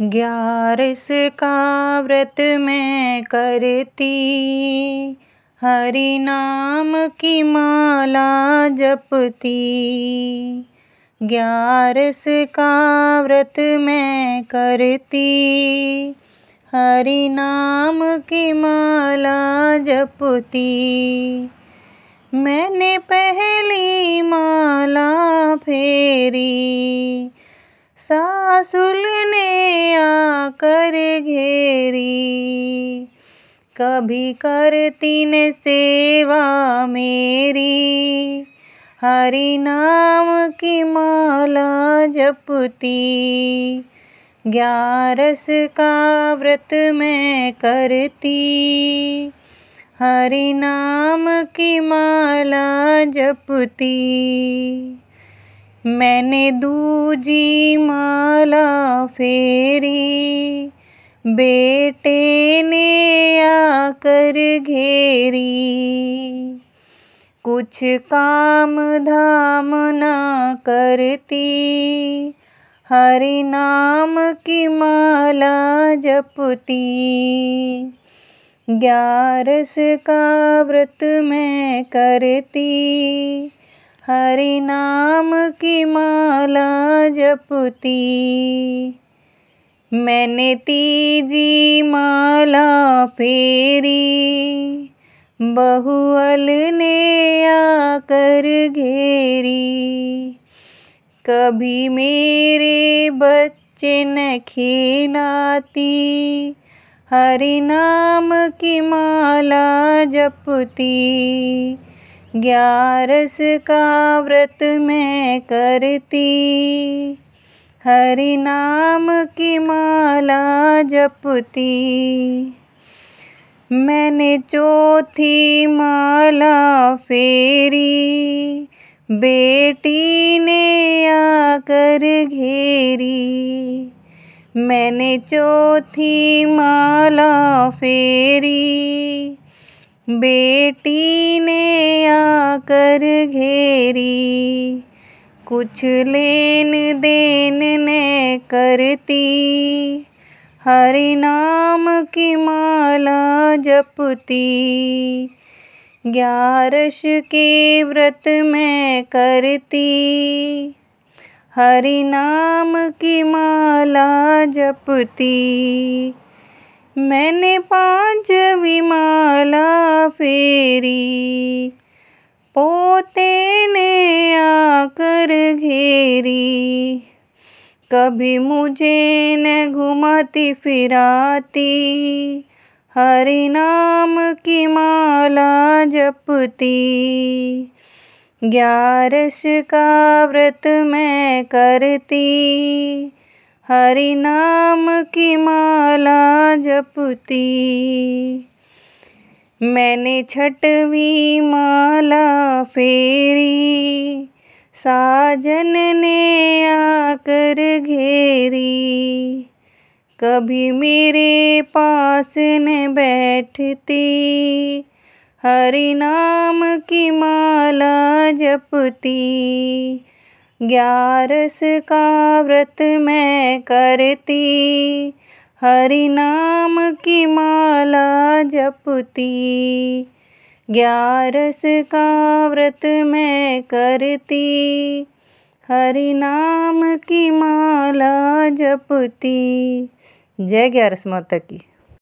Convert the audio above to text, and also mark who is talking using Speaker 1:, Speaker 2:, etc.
Speaker 1: ग्यारस का व्रत मैं करती हरि नाम की माला जपती ग्यारस का व्रत मैं करती हरि नाम की माला जपती मैंने पहली माला फेरी सासुल ने घेरी कभी करती न सेवा मेरी हरि नाम की माला जपती ग्यारस का व्रत मैं करती हरि नाम की माला जपती मैंने दूजी माला फेरी बेटे ने आकर घेरी कुछ काम धाम न करती हरि नाम की माला जपती ग्यारस का व्रत मैं करती हरि नाम की माला जपती मैंने तीजी माला फेरी बहुअल ने आकर घेरी कभी मेरे बच्चे न खिलाती हरि नाम की माला जपती ग्यारस का व्रत मैं करती हरि नाम की माला जपती मैंने चौथी माला फेरी बेटी ने आकर घेरी मैंने चौथी माला फेरी बेटी ने आकर घेरी कुछ लेन देन न करती हरि नाम की माला जपती ग्यारस के व्रत में करती हरि नाम की माला जपती मैंने पांचवी माला फेरी पोते ने अंधेरी कभी मुझे न घुमाती फिराती हरि नाम की माला जपती ग्यारस का व्रत मैं करती हरि नाम की माला जपती मैंने छठवी माला फेरी साजन ने आकर घेरी कभी मेरे पास न बैठती हरि नाम की माला जपती ग्यारस का व्रत मैं करती हरि नाम की माला जपती ग्यारस का व्रत मैं करती हरि नाम की माला जपती जय ग्यारस माता की